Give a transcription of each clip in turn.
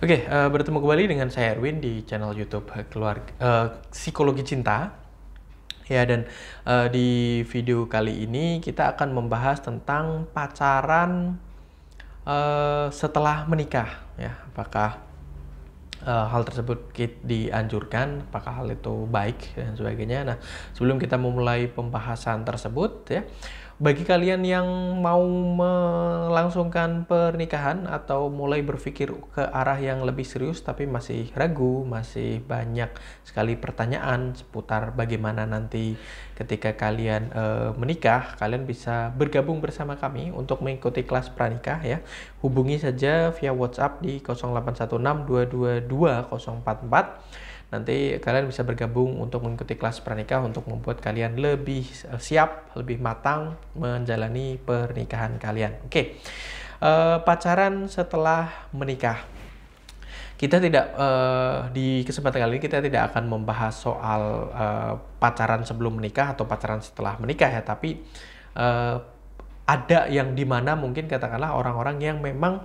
Oke, uh, bertemu kembali dengan saya Erwin di channel YouTube Keluarga uh, eh, Psikologi Cinta. Ya, dan uh, di video kali ini kita akan membahas tentang pacaran uh, setelah menikah. Ya, apakah uh, hal tersebut dianjurkan? Apakah hal itu baik dan sebagainya? Nah, sebelum kita memulai pembahasan tersebut, ya bagi kalian yang mau melangsungkan pernikahan atau mulai berpikir ke arah yang lebih serius tapi masih ragu, masih banyak sekali pertanyaan seputar bagaimana nanti ketika kalian e, menikah, kalian bisa bergabung bersama kami untuk mengikuti kelas pranikah ya. Hubungi saja via WhatsApp di 0816222044 nanti kalian bisa bergabung untuk mengikuti kelas pernikah untuk membuat kalian lebih eh, siap, lebih matang menjalani pernikahan kalian. Oke, uh, pacaran setelah menikah. Kita tidak uh, di kesempatan kali ini kita tidak akan membahas soal uh, pacaran sebelum menikah atau pacaran setelah menikah ya, tapi ada yang dimana mungkin katakanlah orang-orang yang memang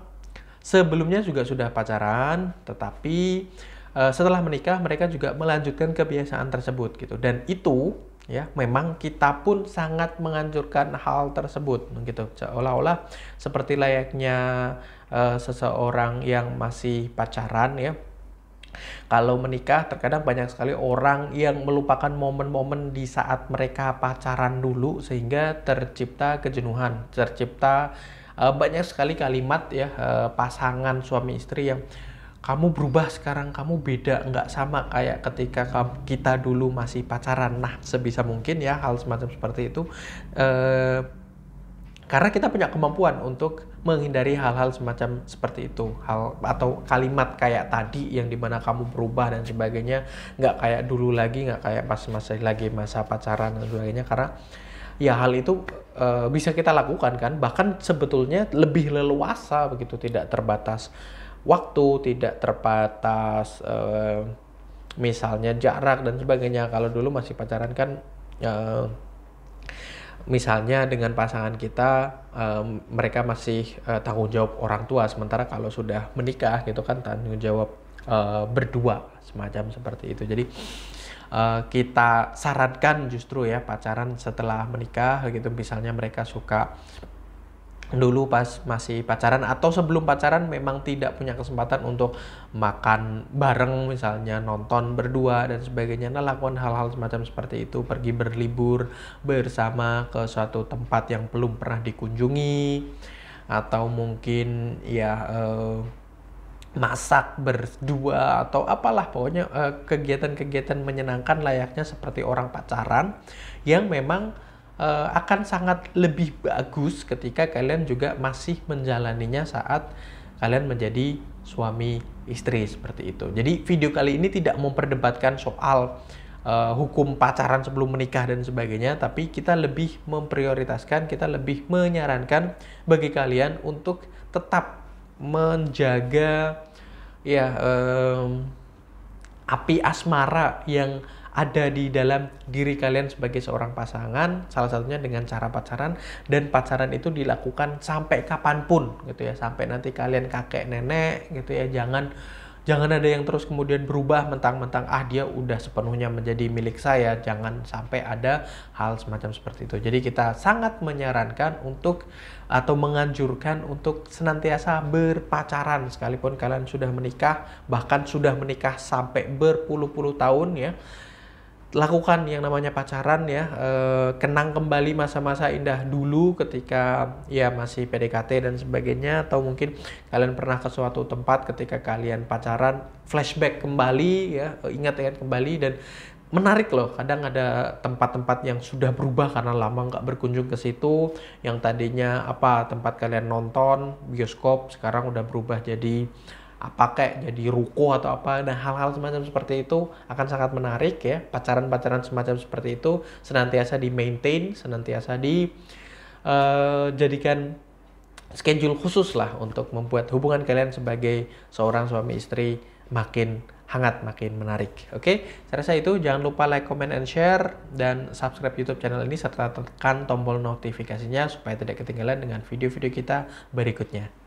sebelumnya juga sudah pacaran, tetapi Eh, setelah menikah mereka juga melanjutkan kebiasaan tersebut gitu dan itu ya memang kita pun sangat menganjurkan hal tersebut gitu seolah-olah seperti layaknya uh, seseorang yang masih pacaran ya kalau menikah terkadang banyak sekali orang yang melupakan momen-momen di saat mereka pacaran dulu sehingga tercipta kejenuhan tercipta uh, banyak sekali kalimat ya uh, pasangan suami istri yang kamu berubah sekarang kamu beda nggak sama kayak ketika kita dulu masih pacaran nah sebisa mungkin ya hal semacam seperti itu eh, karena kita punya kemampuan untuk menghindari hal-hal semacam seperti itu hal atau kalimat kayak tadi yang dimana kamu berubah dan sebagainya nggak kayak dulu lagi nggak kayak pas masih lagi masa pacaran dan sebagainya karena ya hal itu e, bisa kita lakukan kan bahkan sebetulnya lebih leluasa begitu tidak terbatas waktu, tidak terbatas uh, misalnya jarak dan sebagainya. Kalau dulu masih pacaran kan uh, misalnya dengan pasangan kita uh, mereka masih uh, tanggung jawab orang tua sementara kalau sudah menikah gitu kan tanggung jawab uh, berdua semacam seperti itu jadi uh, kita sarankan justru ya pacaran setelah menikah gitu misalnya mereka suka dulu pas masih pacaran atau sebelum pacaran memang tidak punya kesempatan untuk makan bareng misalnya nonton berdua dan sebagainya nah lakukan hal-hal semacam seperti itu pergi berlibur bersama ke suatu tempat yang belum pernah dikunjungi atau mungkin ya eh, masak berdua atau apalah pokoknya kegiatan eh, kegiatan-kegiatan menyenangkan layaknya seperti orang pacaran yang memang Eh, akan sangat lebih bagus ketika kalian juga masih menjalaninya saat kalian menjadi suami istri seperti itu. Jadi video kali ini tidak memperdebatkan soal uh, hukum pacaran sebelum menikah dan sebagainya, tapi kita lebih memprioritaskan, kita lebih menyarankan bagi kalian untuk tetap menjaga ya um, api asmara yang ada di dalam diri kalian sebagai seorang pasangan salah satunya dengan cara pacaran dan pacaran itu dilakukan sampai kapanpun gitu ya sampai nanti kalian kakek nenek gitu ya jangan jangan ada yang terus kemudian berubah mentang-mentang ah dia udah sepenuhnya menjadi milik saya jangan sampai ada hal semacam seperti itu jadi kita sangat menyarankan untuk atau menganjurkan untuk senantiasa berpacaran sekalipun kalian sudah menikah bahkan sudah menikah sampai berpuluh-puluh tahun ya lakukan yang namanya pacaran ya eh, kenang kembali masa-masa indah dulu ketika ya masih PDKT dan sebagainya atau mungkin kalian pernah ke suatu tempat ketika kalian pacaran flashback kembali ya ingat-ingat eh, ya, kembali dan menarik loh kadang ada tempat-tempat yang sudah berubah karena lama nggak berkunjung ke situ yang tadinya apa tempat kalian nonton bioskop sekarang udah berubah jadi apa kayak jadi ruko atau apa nah hal-hal semacam seperti itu akan sangat menarik ya pacaran-pacaran semacam seperti itu senantiasa di maintain senantiasa di uh, jadikan schedule khusus lah untuk membuat hubungan kalian sebagai seorang suami istri makin hangat makin menarik oke okay? saya rasa itu jangan lupa like comment and share dan subscribe YouTube channel ini serta tekan tombol notifikasinya supaya tidak ketinggalan dengan video-video kita berikutnya